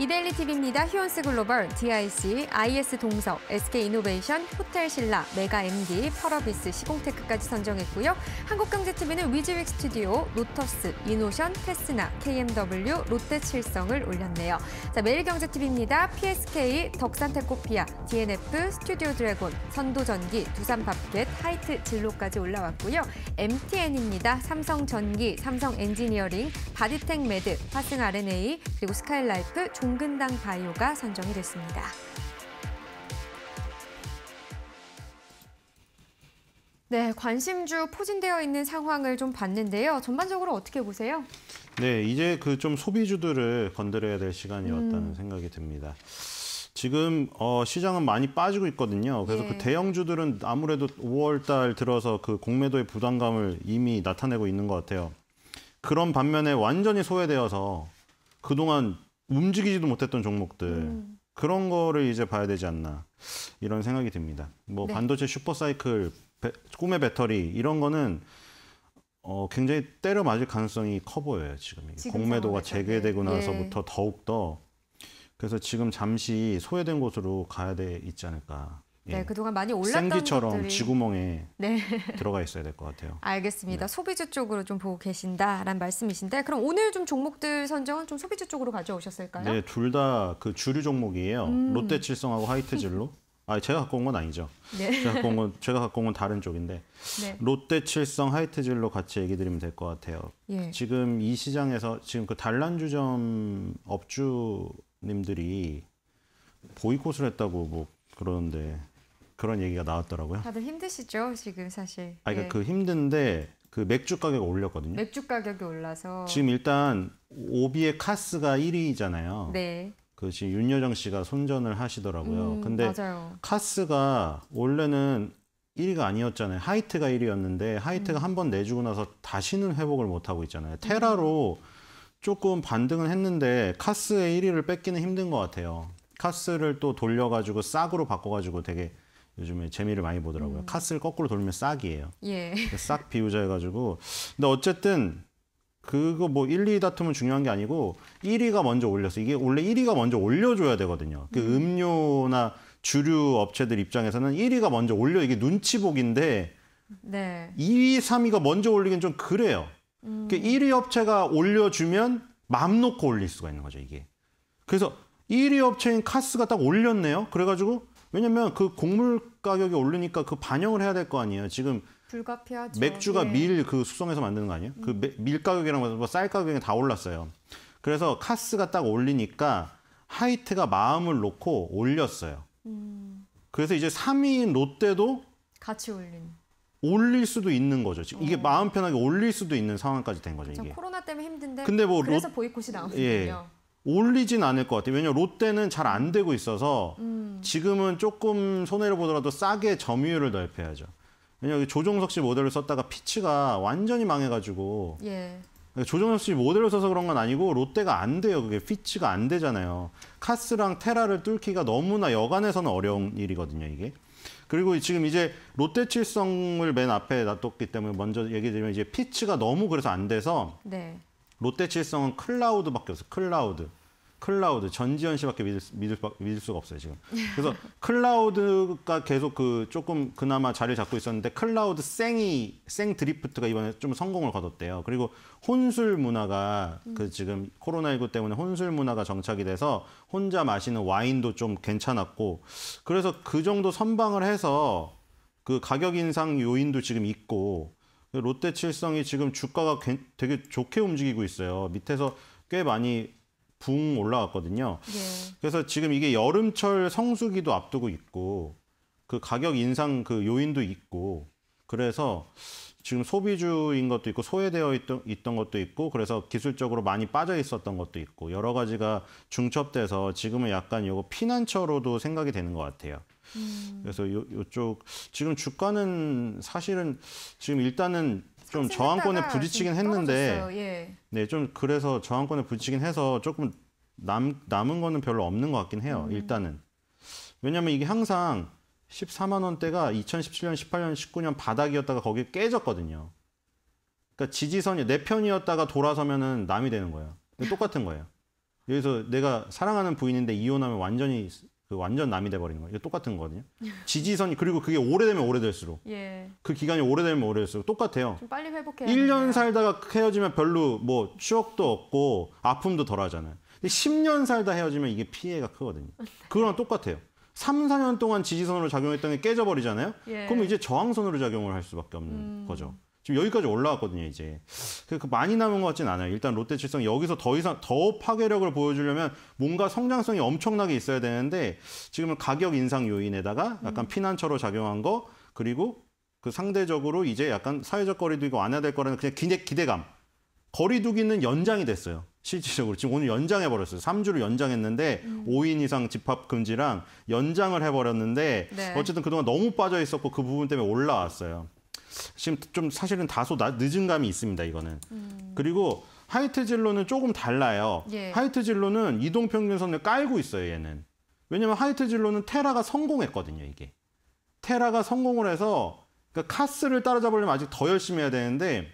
이데일리 TV입니다. 휴원스 글로벌, DIC, IS 동석, SK 이노베이션, 호텔신라, 메가 MD, 펄어비스, 시공테크까지 선정했고요. 한국경제TV는 위즈윅 스튜디오, 로터스, 이노션, 테스나, KMW, 롯데칠성을 올렸네요. 자, 매일경제TV입니다. PSK, 덕산테코피아, DNF, 스튜디오 드래곤, 선도전기, 두산밥켓, 하이트 진로까지 올라왔고요. MTN입니다. 삼성전기, 삼성엔지니어링, 바디텍 매드, 파승 R&A, n 그리고 스카일라이프, 종 공근당 바이오가 선정이 됐습니다. 네, 관심주 포진되어 있는 상황을 좀 봤는데요. 전반적으로 어떻게 보세요? 네, 이제 그 좀 소비주들을 건드려야 될 시간이었다는 음. 생각이 듭니다. 지금 어, 시장은 많이 빠지고 있거든요. 그래서 그 예. 그 대형주들은 아무래도 5월달 들어서 그 공매도의 부담감을 이미 나타내고 있는 것 같아요. 그런 반면에 완전히 소외되어서 그동안 움직이지도 못했던 종목들 음. 그런 거를 이제 봐야 되지 않나 이런 생각이 듭니다. 뭐 네. 반도체 슈퍼사이클, 배, 꿈의 배터리 이런 거는 어, 굉장히 때려 맞을 가능성이 커 보여요 지금, 지금 공매도가 재개되고 네. 나서부터 더욱 더 그래서 지금 잠시 소외된 곳으로 가야 돼 있지 않을까. 예. 네, 그동안 많이 올랐던 생기처럼 것들이... 쥐구멍에 네. 들어가 있어야 될 것 같아요. 알겠습니다. 네. 소비주 쪽으로 좀 보고 계신다라는 말씀이신데 그럼 오늘 좀 종목들 선정은 좀 소비주 쪽으로 가져오셨을까요? 네, 둘 다 그 주류 종목이에요. 음. 롯데칠성하고 하이트진로. 아, 제가 갖고 온 건 아니죠. 네. 제가 갖고 온 건, 제가 갖고 온 건 다른 쪽인데 네. 롯데칠성 하이트진로 같이 얘기 드리면 될 것 같아요. 예. 지금 이 시장에서 지금 그 단란주점 업주님들이 보이콧을 했다고 뭐 그러는데 그런 얘기가 나왔더라고요. 다들 힘드시죠 지금 사실. 아 그러니까 예. 그 힘든데 그 맥주 가격 올렸거든요. 맥주 가격이 올라서 지금 일단 오비의 카스가 1위잖아요. 네. 그 지금 윤여정 씨가 손전을 하시더라고요. 음, 근데 맞아요. 카스가 원래는 1위가 아니었잖아요. 하이트가 1위였는데 하이트가 음. 한번 내주고 나서 다시는 회복을 못 하고 있잖아요. 테라로 조금 반등은 했는데 카스의 1위를 뺏기는 힘든 것 같아요. 카스를 또 돌려가지고 싹으로 바꿔가지고 되게 요즘에 재미를 많이 보더라고요. 음. 카스를 거꾸로 돌리면 싹이에요. 예. 싹 비우자 해가지고. 근데 어쨌든 그거 뭐 1, 2 다툼은 중요한 게 아니고 1위가 먼저 올렸어. 이게 원래 1위가 먼저 올려줘야 되거든요. 그 음. 음료나 주류 업체들 입장에서는 1위가 먼저 올려 이게 눈치보기인데 네. 2위, 3위가 먼저 올리긴 좀 그래요. 음. 그 그러니까 1위 업체가 올려주면 맘 놓고 올릴 수가 있는 거죠 이게. 그래서 1위 업체인 카스가 딱 올렸네요. 그래가지고 왜냐면 그 곡물 가격이 오르니까 그 반영을 해야 될 거 아니에요. 지금 불가피하죠. 맥주가 예. 네. 밀그 숙성해서 만드는 거 아니에요? 그 음. 그밀 가격이랑 뭐 쌀 가격이 다 올랐어요. 그래서 카스가 딱 올리니까 하이트가 마음을 놓고 올렸어요. 음. 그래서 이제 3위인 롯데도 같이 올린. 올릴 수도 있는 거죠. 지금 이게 오. 어. 마음 편하게 올릴 수도 있는 상황까지 된 거죠. 그렇죠. 이게. 코로나 때문에 힘든데. 근데 뭐 그래서 롯... 보이콧이 예. 나온 거예요. 올리진 않을 것 같아요. 왜냐하면 롯데는 잘 안 되고 있어서 음. 지금은 조금 손해를 보더라도 싸게 점유율을 넓혀야죠. 왜냐하면 조종석 씨 모델을 썼다가 피치가 완전히 망해가지고 예. 그러니까 조종석 씨 모델을 써서 그런 건 아니고 롯데가 안 돼요. 그게 피치가 안 되잖아요. 카스랑 테라를 뚫기가 너무나 여간에서는 어려운 일이거든요. 이게. 그리고 지금 이제 롯데 칠성을 맨 앞에 놔뒀기 때문에 먼저 얘기드리면 이제 피치가 너무 그래서 안 돼서 네. 롯데칠성은 클라우드밖에 없어. 클라우드. 클라우드 전지현 씨밖에 믿을, 믿을, 믿을 수가 없어요 지금. 그래서 클라우드가 계속 그 조금 그나마 자리를 잡고 있었는데 클라우드 생이 생 드리프트가 이번에 좀 성공을 거뒀대요. 그리고 혼술 문화가 음. 그 지금 코로나19 때문에 혼술 문화가 정착이 돼서 혼자 마시는 와인도 좀 괜찮았고 그래서 그 정도 선방을 해서 그 가격 인상 요인도 지금 있고 롯데칠성이 지금 주가가 되게 좋게 움직이고 있어요. 밑에서 꽤 많이 붕 올라왔거든요. 예. 그래서 지금 이게 여름철 성수기도 앞두고 있고 그 가격 인상 그 요인도 있고 그래서 지금 소비주인 것도 있고 소외되어 있던, 있던 것도 있고 그래서 기술적으로 많이 빠져 있었던 것도 있고 여러 가지가 중첩돼서 지금은 약간 요거 피난처로도 생각이 되는 것 같아요. 음. 그래서 요, 요쪽 지금 주가는 사실은 지금 일단은 좀 저항권에 부딪히긴 했는데 예. 네좀 그래서 저항권에 부딪히긴 해서 조금 남 남은 거는 별로 없는 것 같긴 해요. 음. 일단은 왜냐하면 이게 항상 14만 원대가 2017년, 18년, 19년 바닥이었다가 거기 깨졌거든요. 그러니까 지지선이 내 편이었다가 돌아서면은 남이 되는 거예요. 똑같은 거예요. 여기서 내가 사랑하는 부인인데 이혼하면 완전히 그 완전 남이 돼버리는 거예요. 똑같은 거거든요. 지지선이 그리고 그게 오래되면 오래될수록 예. 그 기간이 오래되면 오래될수록 똑같아요. 좀 빨리 회복해 1년 살다가 헤어지면 별로 뭐 추억도 없고 아픔도 덜하잖아요. 근데 10년 살다 헤어지면 이게 피해가 크거든요. 그거랑 똑같아요. 3, 4년 동안 지지선으로 작용했던 게 깨져버리잖아요. 예. 그럼 이제 저항선으로 작용을 할 수밖에 없는 음. 거죠. 지금 여기까지 올라왔거든요, 이제. 그, 그 많이 남은 것 같진 않아요. 일단 롯데칠성 여기서 더 이상 더 파괴력을 보여주려면 뭔가 성장성이 엄청나게 있어야 되는데 지금은 가격 인상 요인에다가 약간 음. 피난처로 작용한 거 그리고 그 상대적으로 이제 약간 사회적 거리두기가 완화될 거라는 그냥 기대, 기대감. 거리두기는 연장이 됐어요. 실질적으로 지금 오늘 연장해 버렸어요. 3주를 연장했는데 음. 5인 이상 집합 금지랑 연장을 해 버렸는데 네. 어쨌든 그동안 너무 빠져 있었고 그 부분 때문에 올라왔어요. 지금 좀 사실은 다소 늦은 감이 있습니다. 이거는. 음. 그리고 하이트 진로는 조금 달라요. 예. 하이트 진로는 이동 평균선을 깔고 있어요. 얘는. 왜냐면 하이트 진로는 테라가 성공했거든요. 이게. 테라가 성공을 해서 그러니까 카스를 따라잡으려면 아직 더 열심히 해야 되는데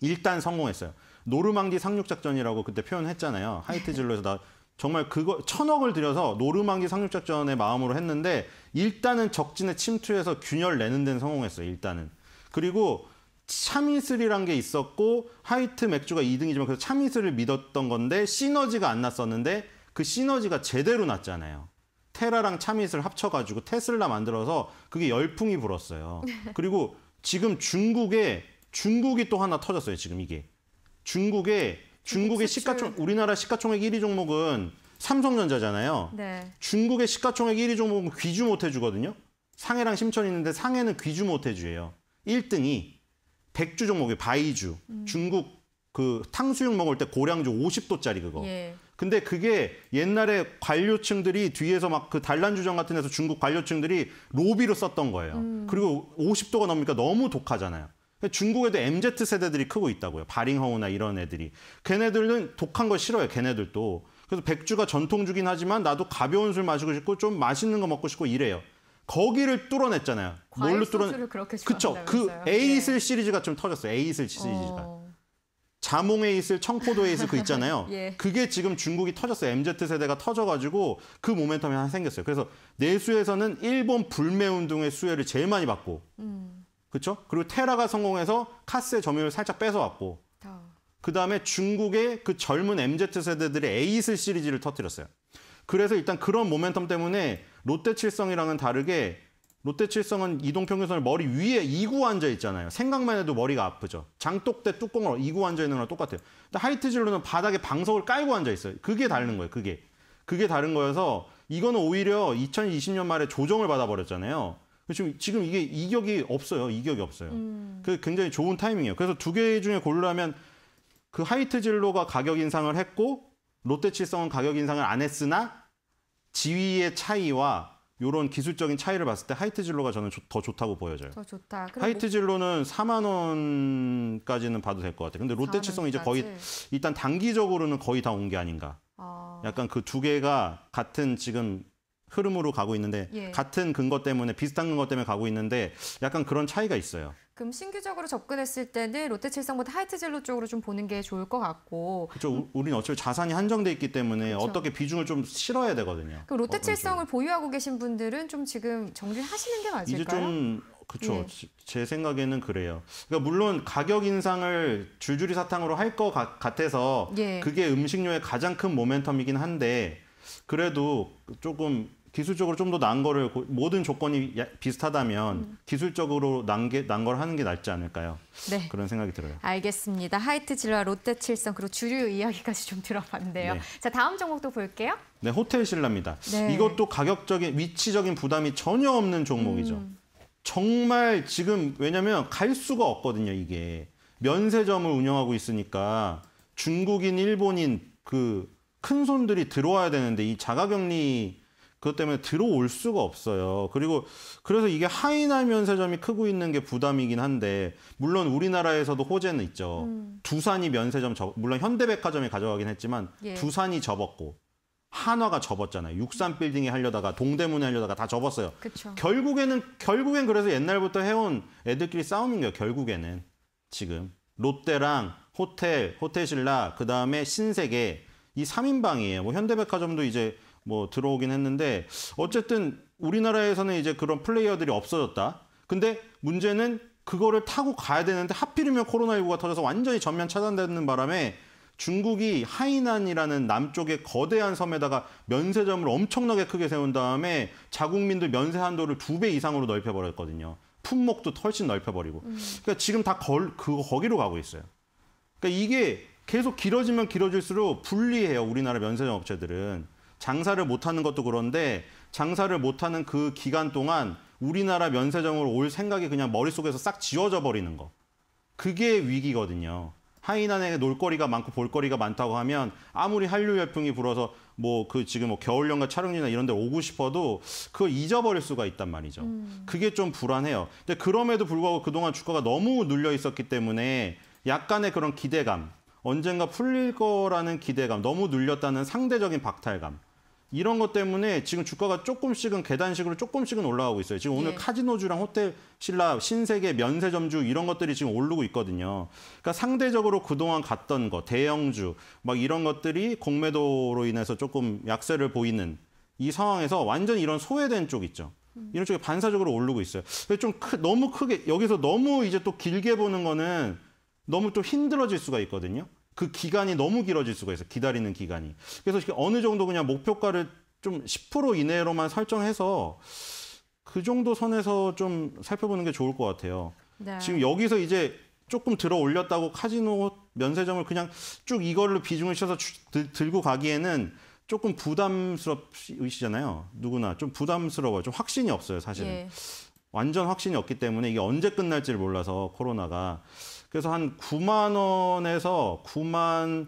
일단 성공했어요. 노르망디 상륙 작전이라고 그때 표현했잖아요. 하이트 진로에서 나 정말 그거 천억을 들여서 노르망디 상륙 작전의 마음으로 했는데 일단은 적진에 침투해서 균열 내는 데는 성공했어요. 일단은. 그리고 차미슬이란 게 있었고 하이트 맥주가 2등이지만 그래서 차미슬을 믿었던 건데 시너지가 안 났었는데 그 시너지가 제대로 났잖아요. 테라랑 차미슬 합쳐가지고 테슬라 만들어서 그게 열풍이 불었어요. 그리고 지금 중국에 중국이 또 하나 터졌어요. 지금 이게 중국에 중국의 시가총 우리나라 시가총액 1위 종목은 삼성전자잖아요. 네. 중국의 시가총액 1위 종목은 귀주 못해주거든요. 상해랑 심천 있는데 상해는 귀주 못해주예요. 1등이 백주 종목이 바이주 음. 중국 그 탕수육 먹을 때 고량주 50도짜리 그거. 예. 근데 그게 옛날에 관료층들이 뒤에서 막그 단란주정 같은 데서 중국 관료층들이 로비로 썼던 거예요. 음. 그리고 50도가 넘으니까 너무 독하잖아요. 중국에도 MZ 세대들이 크고 있다고요. 바링허우나 이런 애들이. 걔네들은 독한 걸 싫어요. 걔네들도. 그래서 백주가 전통주긴 하지만 나도 가벼운 술 마시고 싶고 좀 맛있는 거 먹고 싶고 이래요. 거기를 뚫어냈잖아요. 뭘로 뚫어내? 그쵸. 그 에이슬 예. 시리즈가 좀 터졌어요. 에이슬 시리즈가. 어. 자몽에 이슬 청포도에 이슬그 있잖아요. 예. 그게 지금 중국이 터졌어요. MZ 세대가 터져가지고 그 모멘텀이 하나 생겼어요. 그래서 내수에서는 일본 불매 운동의 수혜를 제일 많이 받고, 음. 그렇죠? 그리고 테라가 성공해서 카스의 점유율 을 살짝 뺏어왔고, 아. 그 다음에 중국의 그 젊은 MZ 세대들의 에이슬 시리즈를 터뜨렸어요. 그래서 일단 그런 모멘텀 때문에 롯데칠성이랑은 다르게 롯데칠성은 이동평균선을 머리 위에 2구 앉아 있잖아요. 생각만 해도 머리가 아프죠. 장독대 뚜껑으로 2구 앉아 있는 거랑 똑같아요. 근데 하이트진로는 바닥에 방석을 깔고 앉아 있어요. 그게 다른 거예요. 그게. 그게 다른 거여서 이거는 오히려 2020년 말에 조정을 받아버렸잖아요. 지금, 지금 이게 이격이 없어요. 이격이 없어요. 음. 그 굉장히 좋은 타이밍이에요. 그래서 두 개 중에 고르라면 그 하이트진로가 가격 인상을 했고 롯데칠성은 가격 인상을 안 했으나 지위의 차이와 요런 기술적인 차이를 봤을 때 하이트 진로가 저는 더 좋다고 보여져요. 더 좋다. 뭐 하이트 진로는 4만 원까지는 봐도 될 것 같아요. 근데 롯데칠성 이제 거의 일단 단기적으로는 거의 다 온 게 아닌가. 아... 약간 그 두 개가 같은 지금 흐름으로 가고 있는데 예. 같은 근거 때문에 비슷한 근거 때문에 가고 있는데 약간 그런 차이가 있어요. 그럼 신규적으로 접근했을 때는 롯데칠성보다 하이트젤로 쪽으로 좀 보는 게 좋을 것 같고. 그렇죠. 음. 우리는 어차피 자산이 한정돼 있기 때문에 그렇 어떻게 비중을 좀 실어야 되거든요. 그럼 롯데칠성을 보유하고 계신 분들은 좀 지금 정리하시는 게 맞을까요? 이제 좀 그렇죠. 예. 제 생각에는 그래요. 그러니까 물론 가격 인상을 줄줄이 사탕으로 할 것 같아서 예. 그게 음식료의 가장 큰 모멘텀이긴 한데 그래도 조금 기술적으로 좀 더 난 거를 모든 조건이 비슷하다면 음. 기술적으로 난 걸 하는 게 낫지 않을까요? 네. 그런 생각이 들어요. 알겠습니다. 하이트 진라 롯데 칠성 그리고 주류 이야기까지 좀 들어봤는데요. 네. 자 다음 종목도 볼게요. 네, 호텔 신라입니다. 네. 이것도 가격적인 위치적인 부담이 전혀 없는 종목이죠. 음. 정말 지금 왜냐하면 갈 수가 없거든요. 이게 면세점을 운영하고 있으니까 중국인, 일본인 그 큰 손들이 들어와야 되는데 이 자가격리 그것 때문에 들어올 수가 없어요. 그리고 그래서 이게 하이날 면세점이 크고 있는 게 부담이긴 한데 물론 우리나라에서도 호재는 있죠. 음. 두산이 면세점 접, 물론 현대백화점이 가져가긴 했지만 예. 두산이 접었고 한화가 접었잖아요. 육산 빌딩에 하려다가 동대문에 하려다가 다 접었어요. 그쵸. 결국에는 결국엔 그래서 옛날부터 해온 애들끼리 싸움인 거예요. 결국에는 지금 롯데랑 호텔, 호텔신라 그다음에 신세계 이 3인방이에요. 뭐 현대백화점도 이제 뭐 들어오긴 했는데 어쨌든 우리나라에서는 이제 그런 플레이어들이 없어졌다. 근데 문제는 그거를 타고 가야 되는데 하필이면 코로나19가 터져서 완전히 전면 차단되는 바람에 중국이 하이난이라는 남쪽의 거대한 섬에다가 면세점을 엄청나게 크게 세운 다음에 자국민들 면세 한도를 두 배 이상으로 넓혀버렸거든요. 품목도 훨씬 넓혀버리고. 음. 그러니까 지금 다 걸, 그거 거기로 가고 있어요. 그러니까 이게 계속 길어지면 길어질수록 불리해요. 우리나라 면세점 업체들은. 장사를 못하는 것도 그런데 장사를 못하는 그 기간 동안 우리나라 면세점으로 올 생각이 그냥 머릿속에서 싹 지워져 버리는 거. 그게 위기거든요. 하이난에 놀거리가 많고 볼거리가 많다고 하면 아무리 한류 열풍이 불어서 뭐 그 지금 뭐 겨울연가 촬영이나 이런 데 오고 싶어도 그걸 잊어버릴 수가 있단 말이죠. 음. 그게 좀 불안해요. 근데 그럼에도 불구하고 그동안 주가가 너무 눌려 있었기 때문에 약간의 그런 기대감, 언젠가 풀릴 거라는 기대감, 너무 눌렸다는 상대적인 박탈감 이런 것 때문에 지금 주가가 조금씩은 계단식으로 조금씩은 올라가고 있어요. 지금 오늘 예. 카지노주랑 호텔신라, 신세계, 면세점주 이런 것들이 지금 오르고 있거든요. 그러니까 상대적으로 그동안 갔던 거, 대형주 막 이런 것들이 공매도로 인해서 조금 약세를 보이는 이 상황에서 완전히 이런 소외된 쪽 있죠. 음. 이런 쪽에 반사적으로 오르고 있어요. 좀 크, 너무 크게 여기서 너무 이제 또 길게 보는 거는 너무 또 힘들어질 수가 있거든요. 그 기간이 너무 길어질 수가 있어요. 기다리는 기간이. 그래서 어느 정도 그냥 목표가를 좀 10% 이내로만 설정해서 그 정도 선에서 좀 살펴보는 게 좋을 것 같아요. 네. 지금 여기서 이제 조금 들어 올렸다고 카지노 면세점을 그냥 쭉 이걸로 비중을 쳐서 들고 가기에는 조금 부담스럽으시잖아요. 누구나 좀 부담스러워요. 좀 확신이 없어요, 사실은. 예. 완전 확신이 없기 때문에 이게 언제 끝날지를 몰라서 코로나가 그래서 한 9만 원에서 9만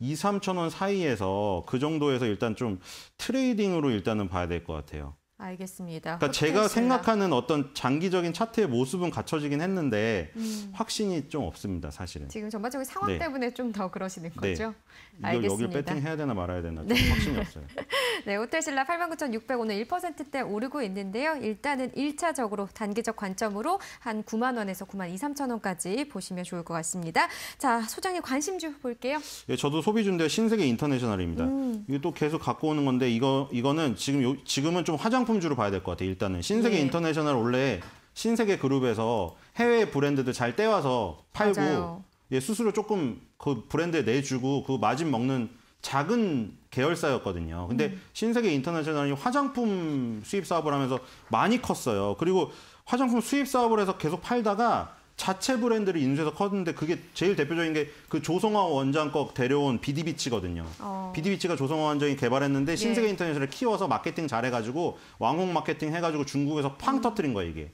2, 3천 원 사이에서 그 정도에서 일단 좀 트레이딩으로 일단은 봐야 될 것 같아요. 알겠습니다. 그러니까 제가 생각하는 어떤 장기적인 차트의 모습은 갖춰지긴 했는데 음. 확신이 좀 없습니다, 사실은. 지금 전반적인 네. 상황 네. 때문에 좀 더 그러시는 거죠? 네. 알겠습니다. 여기 배팅해야 되나 말아야 되나 네. 확신이 없어요. 네, 호텔신라 89,600원은 1%대 오르고 있는데요. 일단은 1차적으로 단기적 관점으로 한 9만 원에서 9만 2, 3천 원까지 보시면 좋을 것 같습니다. 자, 소장님 관심주 볼게요. 예, 저도 소비주인데 신세계 인터내셔널입니다. 음. 이게 또 계속 갖고 오는 건데 이거 이거는 지금 요, 지금은 좀 화장품주로 봐야 될 것 같아요. 일단은 신세계 네. 인터내셔널 원래 신세계 그룹에서 해외 브랜드들 잘 떼와서 팔고 맞아요. 예, 수수료 조금 그 브랜드에 내주고 그 마진 먹는 작은 계열사였거든요. 근데 음. 신세계 인터내셔널이 화장품 수입 사업을 하면서 많이 컸어요. 그리고 화장품 수입 사업을 해서 계속 팔다가 자체 브랜드를 인수해서 컸는데 그게 제일 대표적인 게 그 조성화 원장 거 데려온 비디비치거든요. 어. 비디비치가 조성화 원장이 개발했는데 예. 신세계 예. 인터내셔널 키워서 마케팅 잘해가지고 왕홍 마케팅 해가지고 중국에서 팡 음. 터트린 거예요 이게.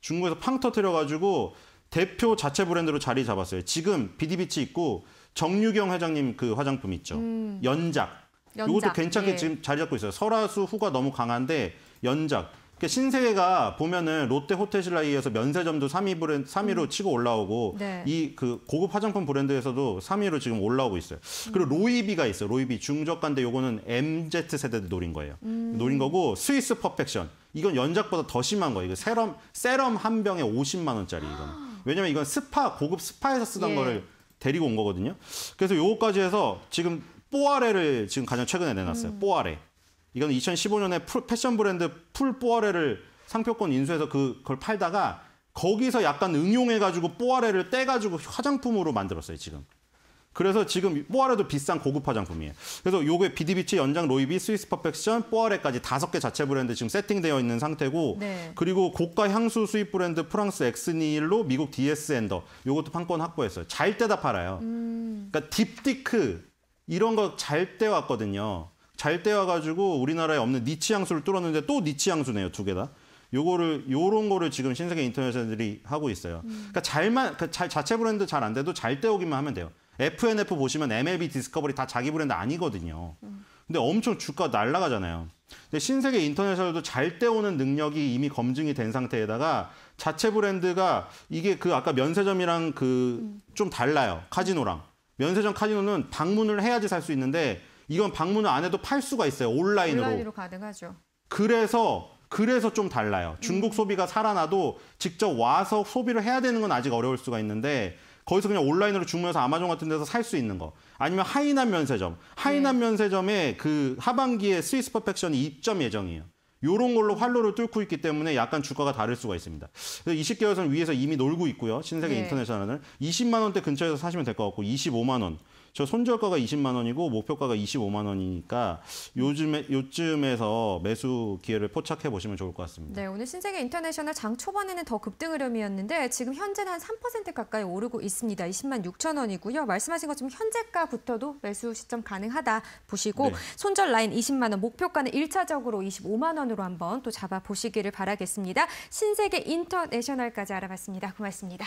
중국에서 팡 터트려가지고 대표 자체 브랜드로 자리 잡았어요. 지금 비디비치 있고 정유경 회장님그 화장품 있죠. 음. 연작. 연작. 이것도 괜찮게 예. 지금 자리 잡고 있어요. 설화수 후가 너무 강한데 연작. 그러니까 신세계가 보면은 롯데 호텔실라이에서 면세점도 3위 브랜드 3위로 음. 치고 올라오고 네. 이그 고급 화장품 브랜드에서도 3위로 지금 올라오고 있어요. 음. 그리고 로이비가 있어요. 로이비 중저가인데 요거는 MZ 세대들 노린 거예요. 음. 노린 거고 스위스 퍼펙션. 이건 연작보다 더 심한 거예요. 이거 세럼 세럼 한 병에 50만 원짜리 이거는. 아. 왜냐면 이건 스파 고급 스파에서 쓰던 예. 거를 데리고 온 거거든요. 그래서 요거까지 해서 지금 뽀아레를 지금 가장 최근에 내놨어요. 음. 뽀아레. 이건 2015년에 풀, 패션 브랜드 풀 뽀아레를 상표권 인수해서 그, 그걸 팔다가 거기서 약간 응용해가지고 뽀아레를 떼가지고 화장품으로 만들었어요, 지금. 그래서 지금 뽀아레도 비싼 고급 화장품이에요. 그래서 요게 비디비치, 연장, 로이비, 스위스 퍼펙션, 뽀아레까지 다섯 개 자체 브랜드 지금 세팅되어 있는 상태고 네. 그리고 고가 향수 수입 브랜드 프랑스 엑스니일로 미국 DS 엔더 요것도 판권 확보했어요. 잘 때다 팔아요. 음. 그러니까 딥디크 이런 거 잘 때 왔거든요. 잘 때 와가지고 우리나라에 없는 니치 향수를 뚫었는데 또 니치 향수네요 두 개 다. 요거를 요런 거를 지금 신세계 인터넷들이 하고 있어요. 음. 그러니까 잘만 그러니까 잘 자체 브랜드 잘 안 돼도 잘 때오기만 하면 돼요. FNF 보시면 MLB 디스커버리 다 자기 브랜드 아니거든요. 근데 엄청 주가 날라가잖아요. 근데 신세계 인터넷에서도 잘 때오는 능력이 이미 검증이 된 상태에다가 자체 브랜드가 이게 그 아까 면세점이랑 그 좀 달라요. 카지노랑. 면세점 카지노는 방문을 해야지 살 수 있는데 이건 방문을 안 해도 팔 수가 있어요. 온라인으로. 온라인으로 가능하죠. 그래서 그래서 좀 달라요. 중국 음. 소비가 살아나도 직접 와서 소비를 해야 되는 건 아직 어려울 수가 있는데 거기서 그냥 온라인으로 주문해서 아마존 같은 데서 살 수 있는 거. 아니면 하이난 면세점. 하이난 음. 면세점에 그 하반기에 스위스 퍼펙션이 입점 예정이에요. 요런 걸로 활로를 뚫고 있기 때문에 약간 주가가 다를 수가 있습니다. 그래서 20개월선 위에서 이미 놀고 있고요. 신세계 네. 인터내셔널을 20만 원대 근처에서 사시면 될 것 같고 25만 원. 저 손절가가 20만 원이고 목표가가 25만 원이니까 요즘에 요쯤에서 매수 기회를 포착해 보시면 좋을 것 같습니다. 네, 오늘 신세계 인터내셔널 장 초반에는 더 급등 흐름이었는데 지금 현재는 한 3% 가까이 오르고 있습니다. 20만 6천 원이고요. 말씀하신 것처럼 현재가부터도 매수 시점 가능하다 보시고 네. 손절 라인 20만 원, 목표가는 1차적으로 25만 원으로 한번 또 잡아 보시기를 바라겠습니다. 신세계 인터내셔널까지 알아봤습니다. 고맙습니다.